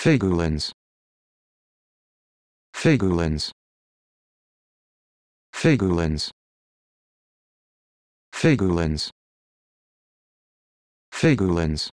Figulins. Figulins. Figulins. Figulins. Figulins.